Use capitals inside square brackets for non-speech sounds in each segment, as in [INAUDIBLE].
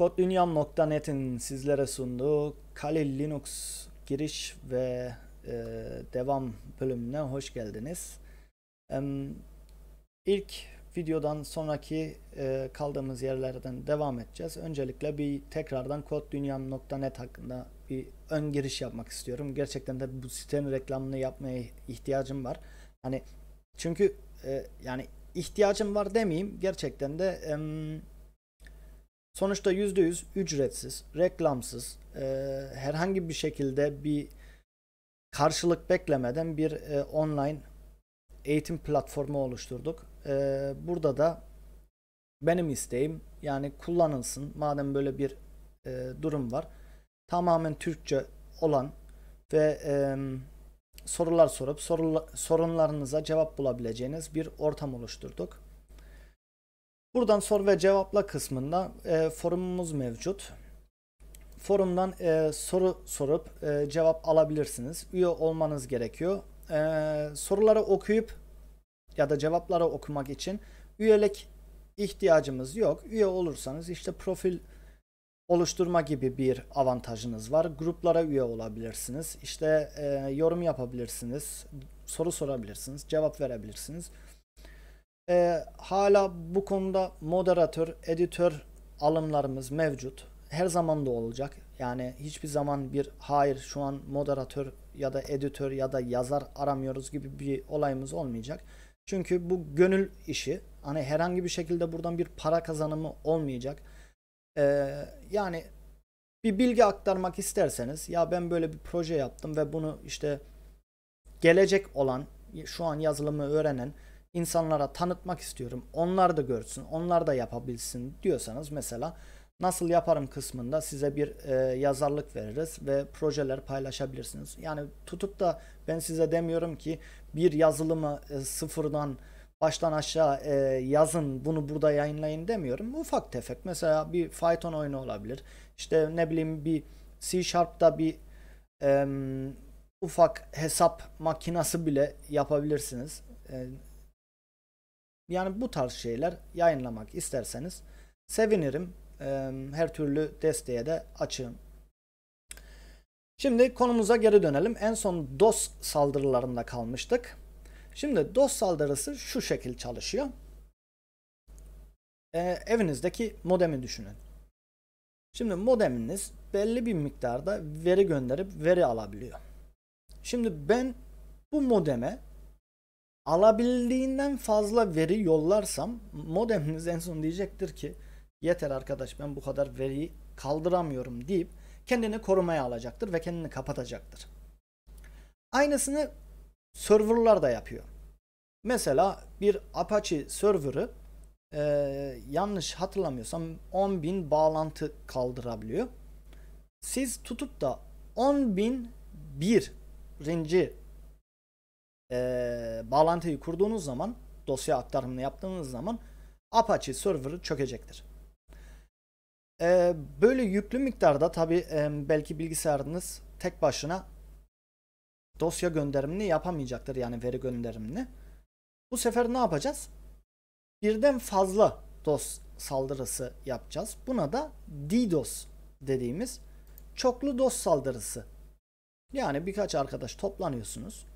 KodLünyam.net'in sizlere sunduğu Kali Linux giriş ve e, devam bölümüne hoş geldiniz. E, ilk videodan sonraki e, kaldığımız yerlerden devam edeceğiz. Öncelikle bir tekrardan KodLünyam.net hakkında bir ön giriş yapmak istiyorum. Gerçekten de bu sitenin reklamını yapmaya ihtiyacım var. Hani çünkü e, yani ihtiyacım var demeyeyim gerçekten de... E, Sonuçta %100 ücretsiz, reklamsız, e, herhangi bir şekilde bir karşılık beklemeden bir e, online eğitim platformu oluşturduk. E, burada da benim isteğim yani kullanılsın madem böyle bir e, durum var. Tamamen Türkçe olan ve e, sorular sorup sorula, sorunlarınıza cevap bulabileceğiniz bir ortam oluşturduk. Buradan sor ve cevapla kısmında e, forumumuz mevcut. Forumdan e, soru sorup e, cevap alabilirsiniz. Üye olmanız gerekiyor. E, soruları okuyup ya da cevapları okumak için üyelik ihtiyacımız yok. Üye olursanız işte profil oluşturma gibi bir avantajınız var. Gruplara üye olabilirsiniz. İşte e, yorum yapabilirsiniz. Soru sorabilirsiniz. Cevap verebilirsiniz. E, hala bu konuda moderatör, editör alımlarımız mevcut. Her zaman da olacak. Yani hiçbir zaman bir hayır şu an moderatör ya da editör ya da yazar aramıyoruz gibi bir olayımız olmayacak. Çünkü bu gönül işi. Hani herhangi bir şekilde buradan bir para kazanımı olmayacak. Ee, yani bir bilgi aktarmak isterseniz ya ben böyle bir proje yaptım ve bunu işte gelecek olan şu an yazılımı öğrenen insanlara tanıtmak istiyorum. Onlar da görsün, onlar da yapabilsin diyorsanız mesela nasıl yaparım kısmında size bir e, yazarlık veririz ve projeler paylaşabilirsiniz. Yani tutup da ben size demiyorum ki bir yazılımı e, sıfırdan baştan aşağı e, yazın bunu burada yayınlayın demiyorum. Ufak tefek mesela bir Python oyunu olabilir. İşte ne bileyim bir C Sharp'ta bir e, ufak hesap makinası bile yapabilirsiniz. E, yani bu tarz şeyler yayınlamak isterseniz sevinirim. Ee, her türlü desteğe de açığım. Şimdi konumuza geri dönelim. En son DOS saldırılarında kalmıştık. Şimdi DOS saldırısı şu şekil çalışıyor. E, evinizdeki modemi düşünün. Şimdi modeminiz belli bir miktarda veri gönderip veri alabiliyor. Şimdi ben bu modeme alabildiğinden fazla veri yollarsam modeminiz en son diyecektir ki yeter arkadaş ben bu kadar veriyi kaldıramıyorum deyip kendini korumaya alacaktır ve kendini kapatacaktır. Aynısını serverlar da yapıyor. Mesela bir Apache serverı e, yanlış hatırlamıyorsam 10.000 bağlantı kaldırabiliyor. Siz tutup da 10.001 renci e, bağlantıyı kurduğunuz zaman dosya aktarımını yaptığınız zaman Apache server'ı çökecektir. E, böyle yüklü miktarda tabi e, belki bilgisayarınız tek başına dosya gönderimini yapamayacaktır yani veri gönderimini. Bu sefer ne yapacağız? Birden fazla DOS saldırısı yapacağız. Buna da DDoS dediğimiz çoklu DOS saldırısı. Yani birkaç arkadaş toplanıyorsunuz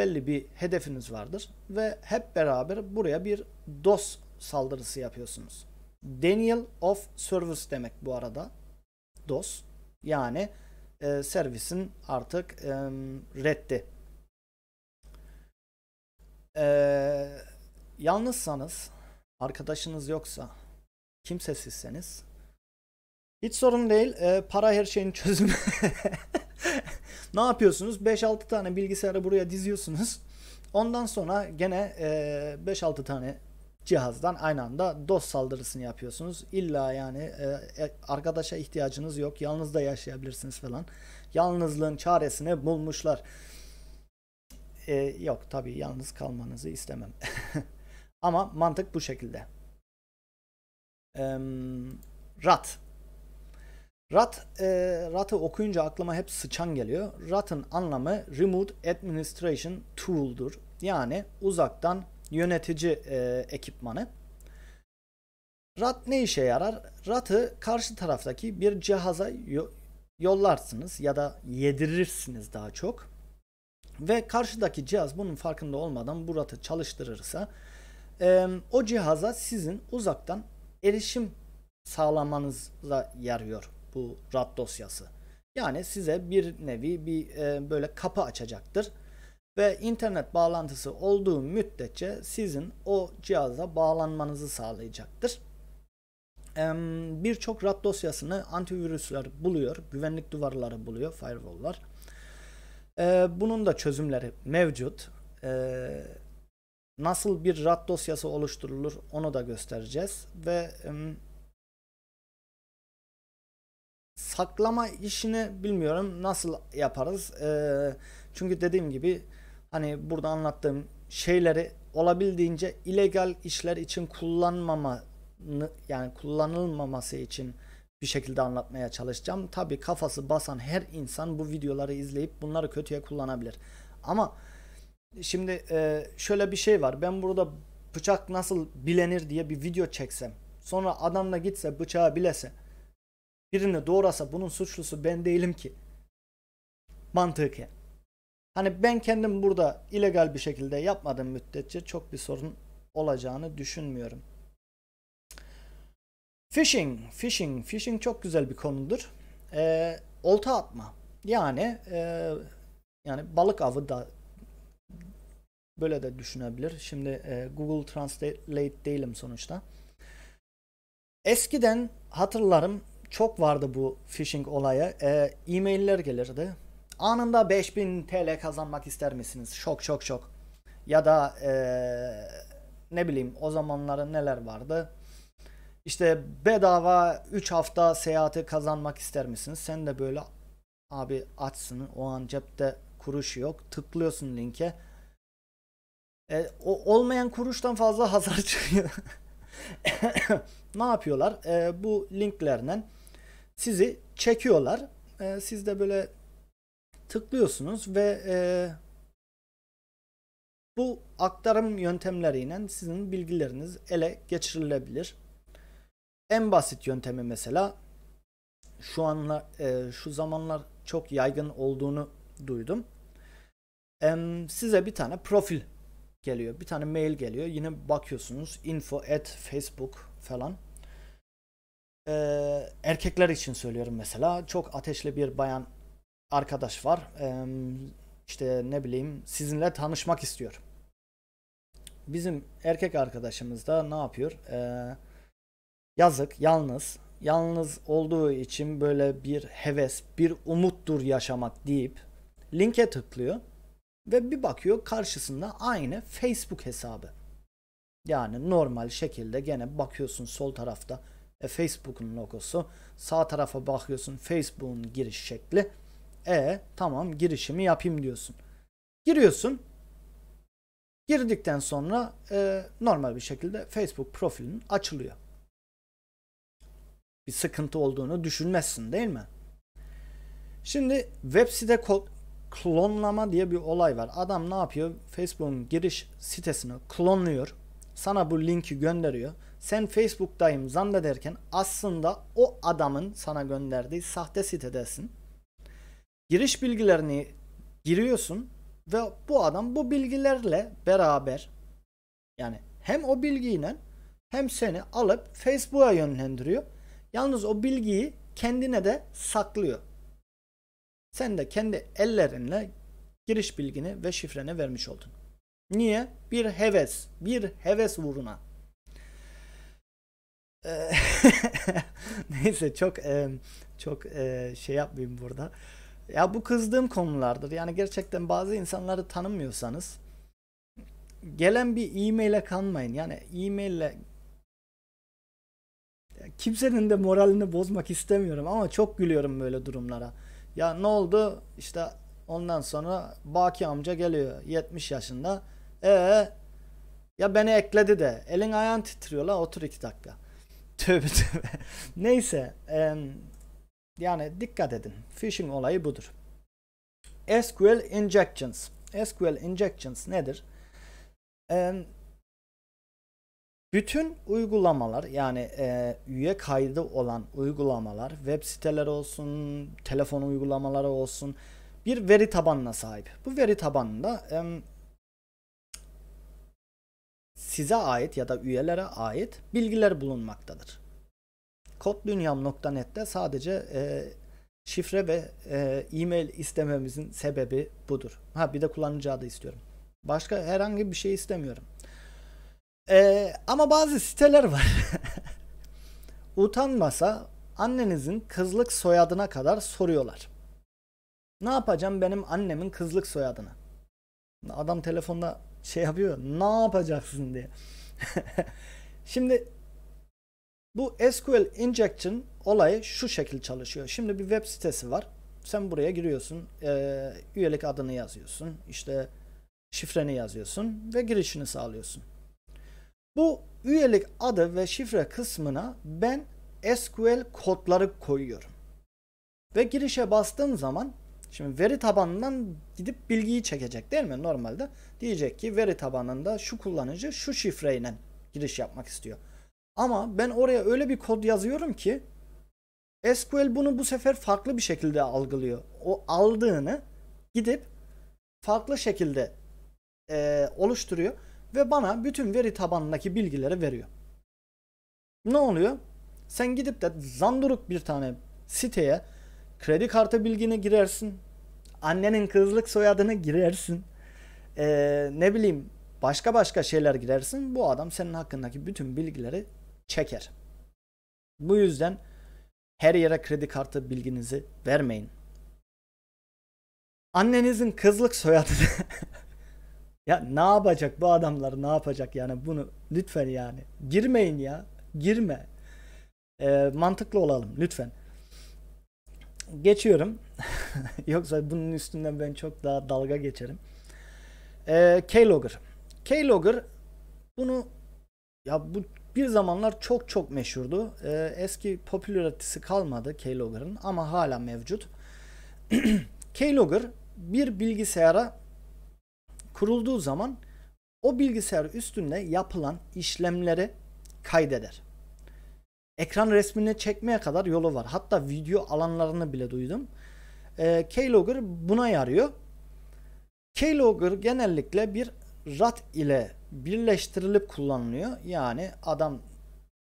belli bir hedefiniz vardır ve hep beraber buraya bir DOS saldırısı yapıyorsunuz. Denial of Service demek bu arada. DOS. Yani e, servisin artık e, reddi. E, yalnızsanız, arkadaşınız yoksa, kimsesizseniz hiç sorun değil. E, para her şeyin çözümü. [LAUGHS] Ne yapıyorsunuz? 5-6 tane bilgisayarı buraya diziyorsunuz. Ondan sonra gene 5-6 e, tane cihazdan aynı anda DOS saldırısını yapıyorsunuz. İlla yani e, e, arkadaşa ihtiyacınız yok. Yalnız da yaşayabilirsiniz falan. Yalnızlığın çaresini bulmuşlar. yok tabii yalnız kalmanızı istemem. [LAUGHS] Ama mantık bu şekilde. RAT Rat, e, RAT'ı okuyunca aklıma hep sıçan geliyor. RAT'ın anlamı Remote Administration Tool'dur. Yani uzaktan yönetici e, ekipmanı. RAT ne işe yarar? RAT'ı karşı taraftaki bir cihaza yollarsınız ya da yedirirsiniz daha çok. Ve karşıdaki cihaz bunun farkında olmadan bu RAT'ı çalıştırırsa e, o cihaza sizin uzaktan erişim sağlamanıza yarıyor bu RAD dosyası. Yani size bir nevi bir e, böyle kapı açacaktır. Ve internet bağlantısı olduğu müddetçe sizin o cihaza bağlanmanızı sağlayacaktır. E, Birçok RAD dosyasını antivirüsler buluyor, güvenlik duvarları buluyor, firewall'lar. E, bunun da çözümleri mevcut. E, nasıl bir RAD dosyası oluşturulur onu da göstereceğiz. Ve... E, haklama işini bilmiyorum nasıl yaparız. E, çünkü dediğim gibi hani burada anlattığım şeyleri olabildiğince illegal işler için kullanmama yani kullanılmaması için bir şekilde anlatmaya çalışacağım. Tabi kafası basan her insan bu videoları izleyip bunları kötüye kullanabilir. Ama şimdi e, şöyle bir şey var. Ben burada bıçak nasıl bilenir diye bir video çeksem. Sonra adamla gitse bıçağı bilese birini doğrasa bunun suçlusu ben değilim ki. Mantıken. Hani ben kendim burada illegal bir şekilde yapmadım müddetçe çok bir sorun olacağını düşünmüyorum. Fishing, fishing, fishing çok güzel bir konudur. Ee, olta atma. Yani e, yani balık avı da böyle de düşünebilir. Şimdi e, Google Translate değilim sonuçta. Eskiden hatırlarım çok vardı bu phishing olayı. E, e-mailler gelirdi. Anında 5000 TL kazanmak ister misiniz? Şok şok şok. Ya da ee, ne bileyim o zamanların neler vardı? İşte bedava 3 hafta seyahati kazanmak ister misiniz? Sen de böyle abi açsın o an cepte kuruş yok. Tıklıyorsun linke. E, o olmayan kuruştan fazla [LAUGHS] hazar çıkıyor. [COUGHS] ne yapıyorlar? E, bu linklerden sizi çekiyorlar. E, siz de böyle tıklıyorsunuz ve e, bu aktarım yöntemleriyle sizin bilgileriniz ele geçirilebilir. En basit yöntemi mesela şu anla e, şu zamanlar çok yaygın olduğunu duydum. E, size bir tane profil geliyor. Bir tane mail geliyor. Yine bakıyorsunuz info at facebook falan e, erkekler için söylüyorum mesela çok ateşli bir bayan arkadaş var. E, işte ne bileyim sizinle tanışmak istiyor. Bizim erkek arkadaşımız da ne yapıyor? E, yazık, yalnız. Yalnız olduğu için böyle bir heves, bir umuttur yaşamak deyip linke tıklıyor ve bir bakıyor karşısında aynı Facebook hesabı. Yani normal şekilde gene bakıyorsun sol tarafta e, Facebook'un logosu. Sağ tarafa bakıyorsun Facebook'un giriş şekli. E tamam girişimi yapayım diyorsun. Giriyorsun. Girdikten sonra e, normal bir şekilde Facebook profilin açılıyor. Bir sıkıntı olduğunu düşünmezsin değil mi? Şimdi web site klonlama diye bir olay var. Adam ne yapıyor? Facebook'un giriş sitesini klonluyor. Sana bu linki gönderiyor sen Facebook'tayım zannederken aslında o adamın sana gönderdiği sahte sitedesin. Giriş bilgilerini giriyorsun ve bu adam bu bilgilerle beraber yani hem o bilgiyle hem seni alıp Facebook'a yönlendiriyor. Yalnız o bilgiyi kendine de saklıyor. Sen de kendi ellerinle giriş bilgini ve şifreni vermiş oldun. Niye? Bir heves, bir heves uğruna. [LAUGHS] Neyse çok çok şey yapmayayım burada. Ya bu kızdığım konulardır. Yani gerçekten bazı insanları tanımıyorsanız gelen bir e-mail'e kanmayın. Yani e-mail'le kimsenin de moralini bozmak istemiyorum ama çok gülüyorum böyle durumlara. Ya ne oldu? İşte ondan sonra Baki amca geliyor 70 yaşında. E ee, ya beni ekledi de. Elin ayağın titriyor la otur iki dakika. Tövbe tövbe. [LAUGHS] Neyse. E, yani dikkat edin. Phishing olayı budur. SQL injections. SQL injections nedir? E, bütün uygulamalar yani e, üye kaydı olan uygulamalar, web siteleri olsun, telefon uygulamaları olsun bir veri tabanına sahip. Bu veri tabanında e, size ait ya da üyelere ait bilgiler bulunmaktadır. Koddunyam.net'te sadece e, şifre ve e, e-mail istememizin sebebi budur. Ha bir de kullanıcı adı istiyorum. Başka herhangi bir şey istemiyorum. E, ama bazı siteler var. [LAUGHS] Utanmasa annenizin kızlık soyadına kadar soruyorlar. Ne yapacağım benim annemin kızlık soyadını? Adam telefonda şey yapıyor. Ne yapacaksın diye. [LAUGHS] Şimdi bu SQL injection olayı şu şekil çalışıyor. Şimdi bir web sitesi var. Sen buraya giriyorsun. E, üyelik adını yazıyorsun. İşte şifreni yazıyorsun ve girişini sağlıyorsun. Bu üyelik adı ve şifre kısmına ben SQL kodları koyuyorum. Ve girişe bastığım zaman Şimdi veri tabanından gidip bilgiyi çekecek değil mi normalde? Diyecek ki veri tabanında şu kullanıcı şu şifreyle giriş yapmak istiyor. Ama ben oraya öyle bir kod yazıyorum ki SQL bunu bu sefer farklı bir şekilde algılıyor. O aldığını gidip farklı şekilde e, oluşturuyor ve bana bütün veri tabanındaki bilgileri veriyor. Ne oluyor? Sen gidip de zanduruk bir tane siteye Kredi kartı bilgini girersin. Annenin kızlık soyadını girersin. Ee, ne bileyim başka başka şeyler girersin. Bu adam senin hakkındaki bütün bilgileri çeker. Bu yüzden her yere kredi kartı bilginizi vermeyin. Annenizin kızlık soyadı, [LAUGHS] ya ne yapacak bu adamlar ne yapacak yani bunu lütfen yani girmeyin ya girme. Ee, mantıklı olalım lütfen. Geçiyorum. [LAUGHS] Yoksa bunun üstünden ben çok daha dalga geçerim. Ee, Keylogger. Keylogger bunu ya bu bir zamanlar çok çok meşhurdu. Ee, eski popülaritesi kalmadı Keylogger'ın ama hala mevcut. [CLEARS THROAT] Keylogger bir bilgisayara kurulduğu zaman o bilgisayar üstünde yapılan işlemleri kaydeder ekran resmini çekmeye kadar yolu var. Hatta video alanlarını bile duydum. E, Keylogger buna yarıyor. Keylogger genellikle bir rat ile birleştirilip kullanılıyor. Yani adam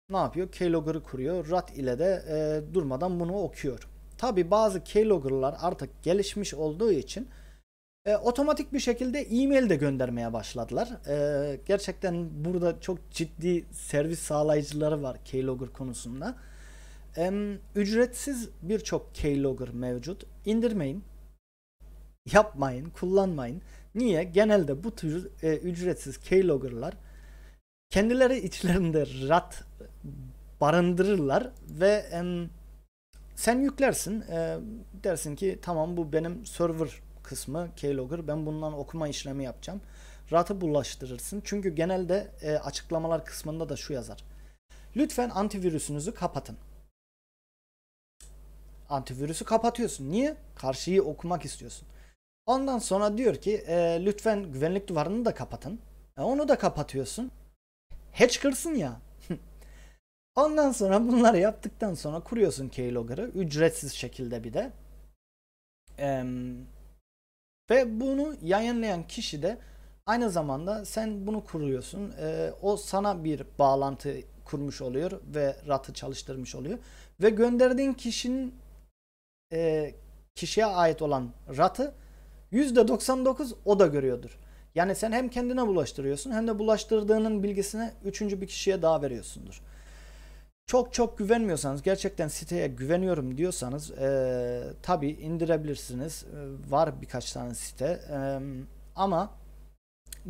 ne yapıyor? Keylogger'ı kuruyor. Rat ile de e, durmadan bunu okuyor. Tabi bazı keylogger'lar artık gelişmiş olduğu için e, otomatik bir şekilde e-mail de göndermeye başladılar. E, gerçekten burada çok ciddi servis sağlayıcıları var Keylogger konusunda. E, ücretsiz birçok Keylogger mevcut. İndirmeyin, yapmayın, kullanmayın. Niye? Genelde bu tür e, ücretsiz Keylogger'lar kendileri içlerinde rat barındırırlar ve e, sen yüklersin e, dersin ki tamam bu benim server kısmı keylogger. Ben bundan okuma işlemi yapacağım. Rahatı bulaştırırsın. Çünkü genelde e, açıklamalar kısmında da şu yazar. Lütfen antivirüsünüzü kapatın. Antivirüsü kapatıyorsun. Niye? Karşıyı okumak istiyorsun. Ondan sonra diyor ki e, lütfen güvenlik duvarını da kapatın. E, onu da kapatıyorsun. Hackersın ya. [LAUGHS] Ondan sonra bunları yaptıktan sonra kuruyorsun keylogger'ı. Ücretsiz şekilde bir de. Eee ve bunu yayınlayan kişi de aynı zamanda sen bunu kuruyorsun. E, o sana bir bağlantı kurmuş oluyor ve ratı çalıştırmış oluyor. Ve gönderdiğin kişinin e, kişiye ait olan ratı %99 o da görüyordur. Yani sen hem kendine bulaştırıyorsun hem de bulaştırdığının bilgisini üçüncü bir kişiye daha veriyorsundur. Çok çok güvenmiyorsanız gerçekten siteye güveniyorum diyorsanız e, tabi indirebilirsiniz. var birkaç tane site e, ama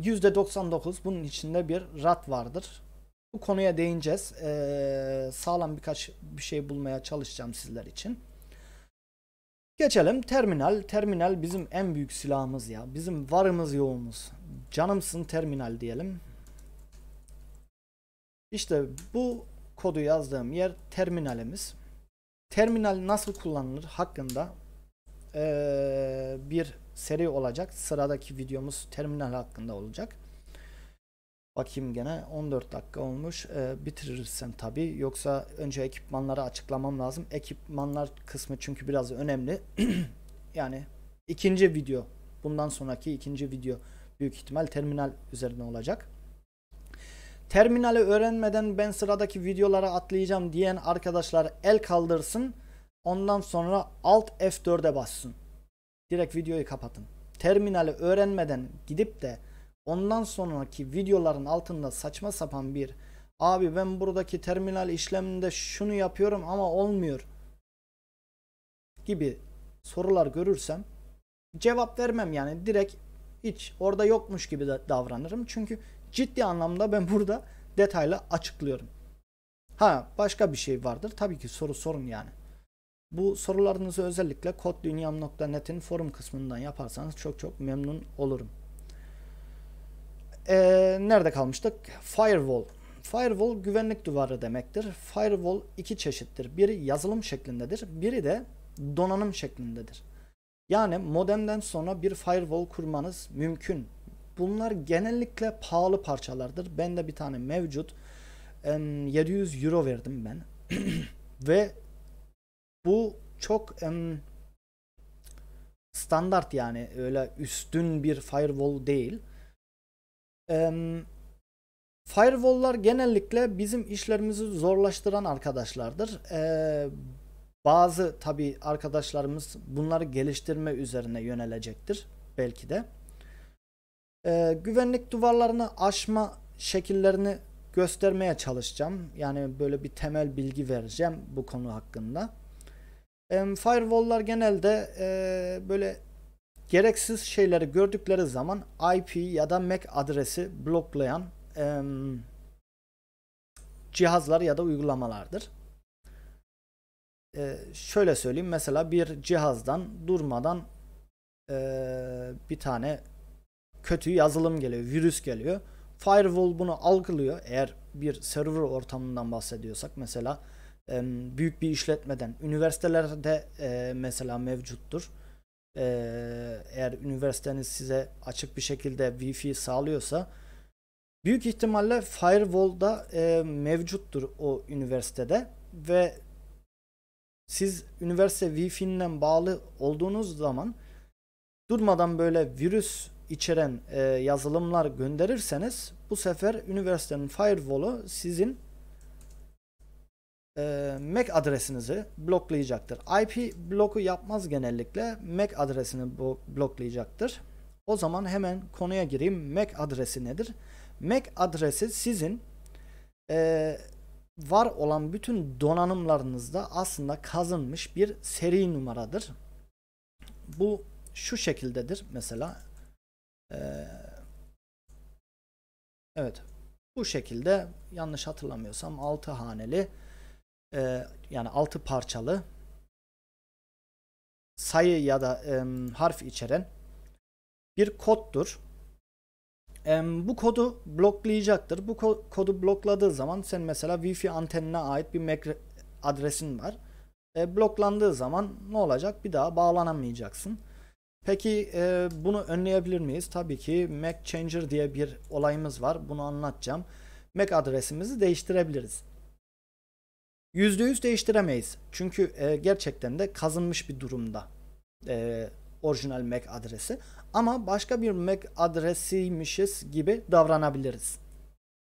%99 bunun içinde bir rat vardır. Bu konuya değineceğiz. E, sağlam birkaç bir şey bulmaya çalışacağım sizler için. Geçelim terminal. Terminal bizim en büyük silahımız ya. Bizim varımız yoğumuz. Canımsın terminal diyelim. İşte bu kodu yazdığım yer terminalimiz. Terminal nasıl kullanılır hakkında ee, bir seri olacak. Sıradaki videomuz terminal hakkında olacak. Bakayım gene 14 dakika olmuş. Ee, bitirirsen tabi. Yoksa önce ekipmanları açıklamam lazım. Ekipmanlar kısmı çünkü biraz önemli. [CLEARS THROAT] yani ikinci video bundan sonraki ikinci video büyük ihtimal terminal üzerine olacak. Terminali öğrenmeden ben sıradaki videolara atlayacağım diyen arkadaşlar el kaldırsın. Ondan sonra Alt F4'e bassın. Direkt videoyu kapatın. Terminali öğrenmeden gidip de ondan sonraki videoların altında saçma sapan bir abi ben buradaki terminal işleminde şunu yapıyorum ama olmuyor gibi sorular görürsem cevap vermem yani direkt hiç orada yokmuş gibi davranırım. Çünkü Ciddi anlamda ben burada detaylı açıklıyorum. Ha başka bir şey vardır. Tabii ki soru sorun yani. Bu sorularınızı özellikle koddunyam.net'in forum kısmından yaparsanız çok çok memnun olurum. Ee, nerede kalmıştık? Firewall. Firewall güvenlik duvarı demektir. Firewall iki çeşittir. Biri yazılım şeklindedir. Biri de donanım şeklindedir. Yani modemden sonra bir firewall kurmanız mümkün. Bunlar genellikle pahalı parçalardır. Ben de bir tane mevcut. 700 euro verdim ben. [CLEARS THROAT] Ve bu çok standart yani öyle üstün bir firewall değil. Firewall'lar genellikle bizim işlerimizi zorlaştıran arkadaşlardır. bazı tabi arkadaşlarımız bunları geliştirme üzerine yönelecektir belki de. Ee, güvenlik duvarlarını aşma şekillerini göstermeye çalışacağım. Yani böyle bir temel bilgi vereceğim bu konu hakkında. E, firewall'lar genelde e, böyle gereksiz şeyleri gördükleri zaman IP ya da MAC adresi bloklayan e, cihazlar ya da uygulamalardır. E, şöyle söyleyeyim mesela bir cihazdan durmadan e, bir tane kötü yazılım geliyor, virüs geliyor. Firewall bunu algılıyor. Eğer bir server ortamından bahsediyorsak mesela büyük bir işletmeden, üniversitelerde e, mesela mevcuttur. E, eğer üniversiteniz size açık bir şekilde Wi-Fi sağlıyorsa büyük ihtimalle firewall'da e, mevcuttur o üniversitede ve siz üniversite Wi-Fi'nden bağlı olduğunuz zaman durmadan böyle virüs içeren e, yazılımlar gönderirseniz bu sefer üniversitenin firewall'u sizin e, MAC adresinizi bloklayacaktır. IP bloku yapmaz genellikle MAC adresini bloklayacaktır. O zaman hemen konuya gireyim. MAC adresi nedir? MAC adresi sizin e, var olan bütün donanımlarınızda aslında kazınmış bir seri numaradır. Bu şu şekildedir mesela ee, evet. Bu şekilde yanlış hatırlamıyorsam 6 haneli e, yani 6 parçalı sayı ya da e, harf içeren bir koddur. E, bu kodu bloklayacaktır. Bu ko kodu blokladığı zaman sen mesela Wi-Fi antenine ait bir MAC adresin var. E, bloklandığı zaman ne olacak? Bir daha bağlanamayacaksın. Peki e, bunu önleyebilir miyiz? Tabii ki Mac Changer diye bir olayımız var. Bunu anlatacağım. Mac adresimizi değiştirebiliriz. %100 değiştiremeyiz. Çünkü e, gerçekten de kazınmış bir durumda e, orijinal MAC adresi. Ama başka bir MAC adresiymişiz gibi davranabiliriz.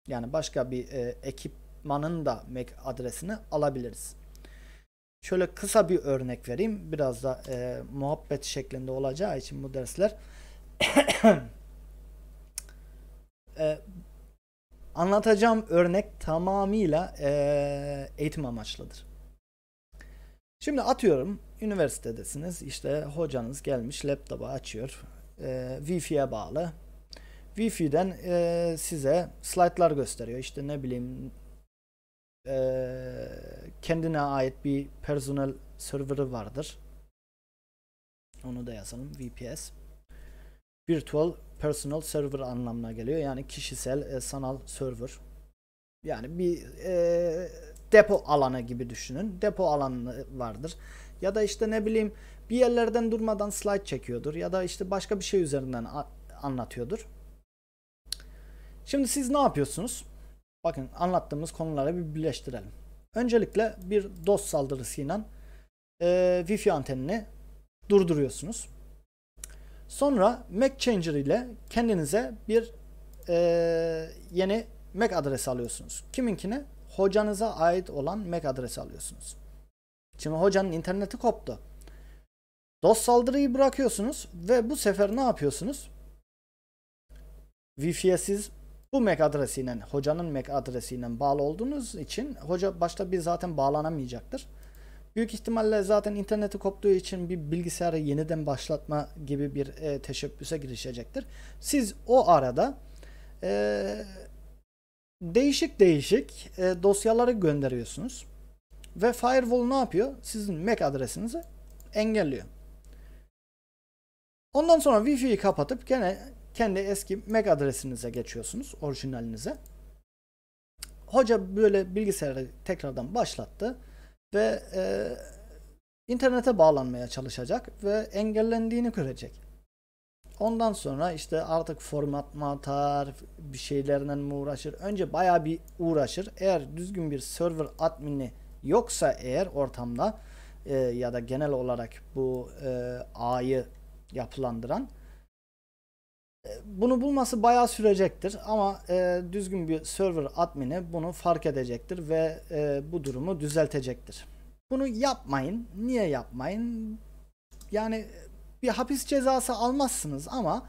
Yani başka bir e, ekipmanın da MAC adresini alabiliriz. Şöyle kısa bir örnek vereyim. Biraz da e, muhabbet şeklinde olacağı için bu dersler. [COUGHS] e, anlatacağım örnek tamamıyla e, eğitim amaçlıdır. Şimdi atıyorum üniversitedesiniz İşte hocanız gelmiş laptopu açıyor e, Wi-Fi'ye bağlı Wi-Fi'den e, size slaytlar gösteriyor İşte ne bileyim e, kendine ait bir personal serverı vardır. Onu da yazalım. VPS. Virtual Personal Server anlamına geliyor. Yani kişisel e, sanal server. Yani bir e, depo alanı gibi düşünün. Depo alanı vardır. Ya da işte ne bileyim bir yerlerden durmadan slide çekiyordur. Ya da işte başka bir şey üzerinden anlatıyordur. Şimdi siz ne yapıyorsunuz? Bakın anlattığımız konuları bir birleştirelim. Öncelikle bir DOS saldırısıyla e, Wi-Fi antenini durduruyorsunuz. Sonra Mac Changer ile kendinize bir e, yeni MAC adresi alıyorsunuz. Kiminkine? Hocanıza ait olan MAC adresi alıyorsunuz. Şimdi hocanın interneti koptu. DOS saldırıyı bırakıyorsunuz ve bu sefer ne yapıyorsunuz? Wi-Fi'ye siz bu MAC adresiyle, hocanın MAC adresiyle bağlı olduğunuz için hoca başta bir zaten bağlanamayacaktır. Büyük ihtimalle zaten interneti koptuğu için bir bilgisayarı yeniden başlatma gibi bir e, teşebbüse girişecektir. Siz o arada e, değişik değişik e, dosyaları gönderiyorsunuz. Ve firewall ne yapıyor? Sizin MAC adresinizi engelliyor. Ondan sonra Wi-Fi'yi kapatıp gene kendi eski MAC adresinize geçiyorsunuz orijinalinize. Hoca böyle bilgisayarı tekrardan başlattı ve e, internete bağlanmaya çalışacak ve engellendiğini görecek. Ondan sonra işte artık format mı atar, bir şeylerle mi uğraşır? Önce baya bir uğraşır. Eğer düzgün bir server admini yoksa eğer ortamda e, ya da genel olarak bu e, A'yı yapılandıran bunu bulması bayağı sürecektir ama e, düzgün bir server admini bunu fark edecektir ve e, bu durumu düzeltecektir. Bunu yapmayın. Niye yapmayın? Yani e, bir hapis cezası almazsınız ama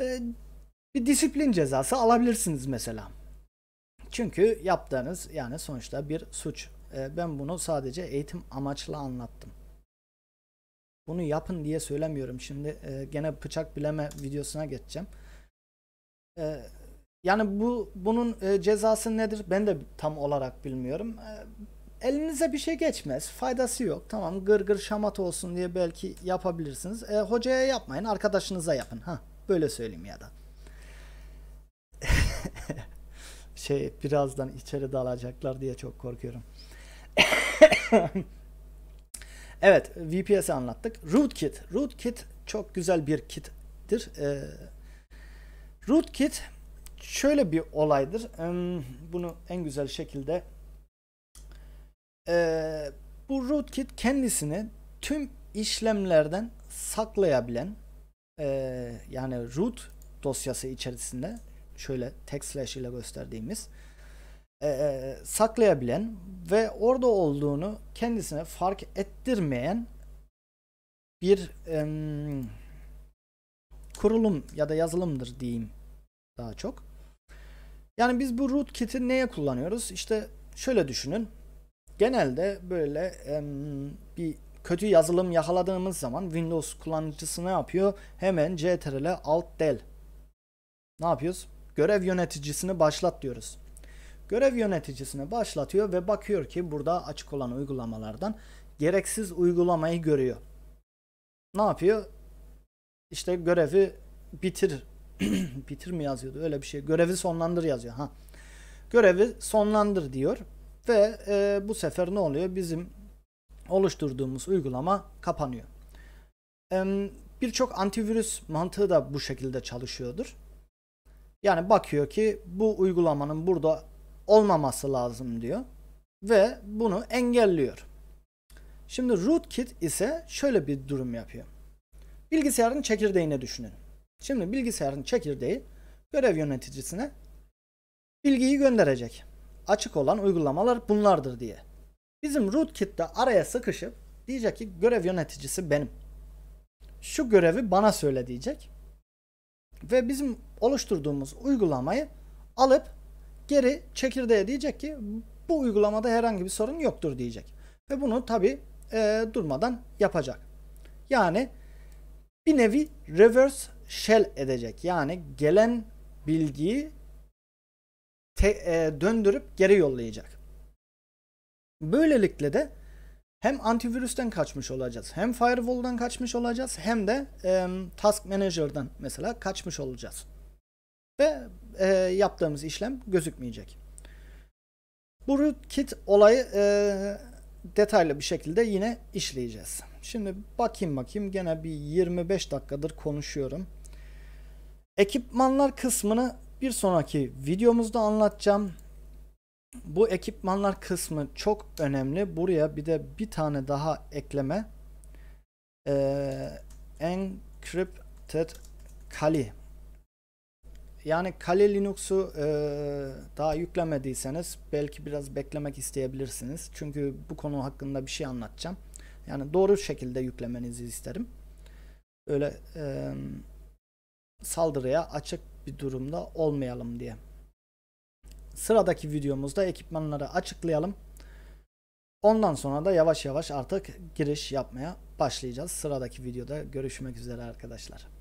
e, bir disiplin cezası alabilirsiniz mesela. Çünkü yaptığınız yani sonuçta bir suç. E, ben bunu sadece eğitim amaçlı anlattım. Bunu yapın diye söylemiyorum. Şimdi e, gene bıçak bileme videosuna geçeceğim. E, yani bu bunun e, cezası nedir? Ben de tam olarak bilmiyorum. E, elinize bir şey geçmez. Faydası yok. Tamam gır gır şamat olsun diye belki yapabilirsiniz. E, hocaya yapmayın. Arkadaşınıza yapın. Ha böyle söyleyeyim ya da. [LAUGHS] şey birazdan içeri dalacaklar diye çok korkuyorum. [LAUGHS] Evet VPS'i anlattık. Rootkit. Rootkit çok güzel bir kittir. Ee, rootkit şöyle bir olaydır. Ee, bunu en güzel şekilde ee, bu rootkit kendisini tüm işlemlerden saklayabilen e, yani root dosyası içerisinde şöyle text slash ile gösterdiğimiz e, e, saklayabilen ve orada olduğunu kendisine fark ettirmeyen bir e, kurulum ya da yazılımdır diyeyim daha çok. Yani biz bu rootkit'i neye kullanıyoruz? İşte şöyle düşünün. Genelde böyle e, bir kötü yazılım yakaladığımız zaman Windows kullanıcısı ne yapıyor? Hemen CTRL Alt Del. Ne yapıyoruz? Görev yöneticisini başlat diyoruz. Görev yöneticisine başlatıyor ve bakıyor ki burada açık olan uygulamalardan gereksiz uygulamayı görüyor. Ne yapıyor? İşte görevi bitir. [CLEARS THROAT] bitir mi yazıyordu öyle bir şey. Görevi sonlandır yazıyor. Ha. Görevi sonlandır diyor. Ve e, bu sefer ne oluyor? Bizim oluşturduğumuz uygulama kapanıyor. E, Birçok antivirüs mantığı da bu şekilde çalışıyordur. Yani bakıyor ki bu uygulamanın burada olmaması lazım diyor ve bunu engelliyor. Şimdi rootkit ise şöyle bir durum yapıyor. Bilgisayarın çekirdeğini düşünün. Şimdi bilgisayarın çekirdeği görev yöneticisine bilgiyi gönderecek. Açık olan uygulamalar bunlardır diye. Bizim rootkit de araya sıkışıp diyecek ki görev yöneticisi benim. Şu görevi bana söyle diyecek. Ve bizim oluşturduğumuz uygulamayı alıp Geri çekirdeğe diyecek ki bu uygulamada herhangi bir sorun yoktur diyecek. Ve bunu tabi e, durmadan yapacak. Yani bir nevi reverse shell edecek. Yani gelen bilgiyi te, e, döndürüp geri yollayacak. Böylelikle de hem antivirüsten kaçmış olacağız, hem firewall'dan kaçmış olacağız, hem de e, task manager'dan mesela kaçmış olacağız ve e, yaptığımız işlem gözükmeyecek. Bu rootkit olayı e, detaylı bir şekilde yine işleyeceğiz. Şimdi bakayım bakayım gene bir 25 dakikadır konuşuyorum. Ekipmanlar kısmını bir sonraki videomuzda anlatacağım. Bu ekipmanlar kısmı çok önemli. Buraya bir de bir tane daha ekleme. Ee, encrypted Kali yani Kali Linux'u e, daha yüklemediyseniz belki biraz beklemek isteyebilirsiniz. Çünkü bu konu hakkında bir şey anlatacağım. Yani doğru şekilde yüklemenizi isterim. Öyle e, saldırıya açık bir durumda olmayalım diye. Sıradaki videomuzda ekipmanları açıklayalım. Ondan sonra da yavaş yavaş artık giriş yapmaya başlayacağız. Sıradaki videoda görüşmek üzere arkadaşlar.